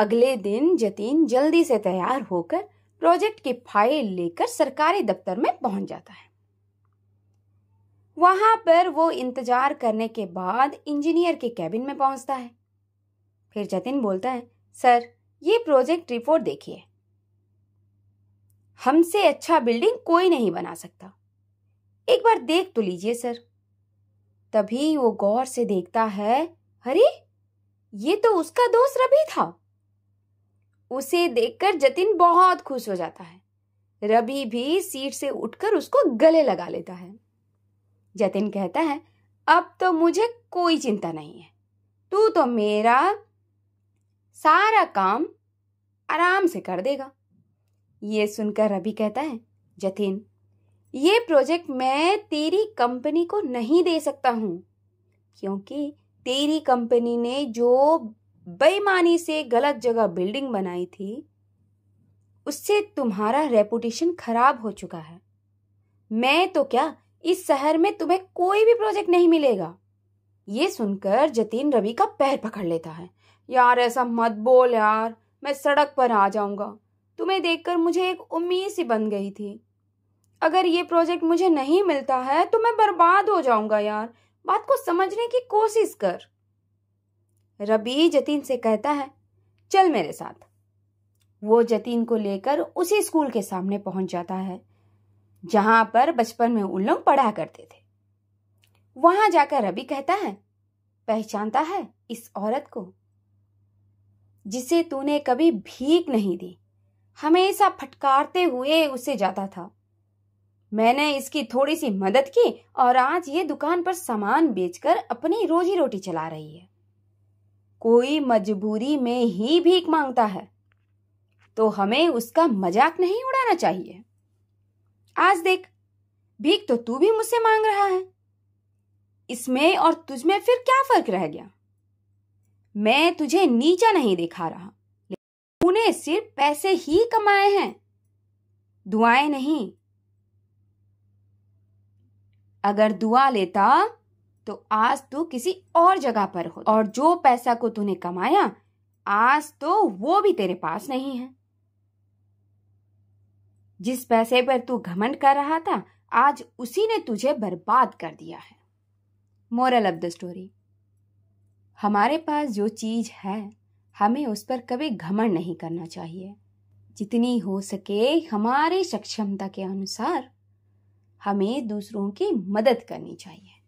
अगले दिन जतीन जल्दी से तैयार होकर प्रोजेक्ट की फाइल लेकर सरकारी दफ्तर में पहुंच जाता है वहां पर वो इंतजार करने के बाद इंजीनियर के कैबिन में पहुंचता है फिर जतिन बोलता है सर ये प्रोजेक्ट रिपोर्ट देखिए हमसे अच्छा बिल्डिंग कोई नहीं बना सकता एक बार देख तो लीजिए सर तभी वो गौर से देखता है अरे ये तो उसका दोस्त रवि था उसे देखकर जतिन बहुत खुश हो जाता है रवि भी सीट से उठकर उसको गले लगा लेता है जतिन कहता है अब तो मुझे कोई चिंता नहीं है तू तो मेरा सारा काम आराम से कर देगा ये सुनकर रवि कहता है जतिन ये प्रोजेक्ट मैं तेरी कंपनी को नहीं दे सकता हूँ क्योंकि तेरी कंपनी ने जो बेईमानी से गलत जगह बिल्डिंग बनाई थी उससे तुम्हारा रेपुटेशन खराब हो चुका है मैं तो क्या इस शहर में तुम्हें कोई भी प्रोजेक्ट नहीं मिलेगा ये सुनकर जतीन रवि का पैर पकड़ लेता है यार ऐसा मत बोल यार मैं सड़क पर आ जाऊंगा तुम्हें देखकर मुझे एक उम्मीद सी बन गई थी अगर ये प्रोजेक्ट मुझे नहीं मिलता है तो मैं बर्बाद हो जाऊंगा यार बात को समझने की कोशिश कर रबी जतीन से कहता है चल मेरे साथ वो जतीन को लेकर उसी स्कूल के सामने पहुंच जाता है जहां पर बचपन में उन लोग पढ़ा करते थे वहां जाकर रबी कहता है पहचानता है इस औरत को जिसे तूने कभी भीख नहीं दी हमेशा फटकारते हुए उसे जाता था मैंने इसकी थोड़ी सी मदद की और आज ये दुकान पर सामान बेचकर अपनी रोजी रोटी चला रही है कोई मजबूरी में ही भीख मांगता है तो हमें उसका मजाक नहीं उड़ाना चाहिए आज देख भीख तो तू भी मुझसे मांग रहा है इसमें और तुझमें फिर क्या फर्क रह गया मैं तुझे नीचा नहीं दिखा रहा तूने सिर्फ पैसे ही कमाए हैं दुआएं नहीं अगर दुआ लेता तो आज तू किसी और जगह पर हो और जो पैसा को तूने कमाया आज तो वो भी तेरे पास नहीं है जिस पैसे पर तू घमंड कर रहा था आज उसी ने तुझे बर्बाद कर दिया है मोरल ऑफ द स्टोरी हमारे पास जो चीज है हमें उस पर कभी घमंड नहीं करना चाहिए जितनी हो सके हमारे सक्षमता के अनुसार हमें दूसरों की मदद करनी चाहिए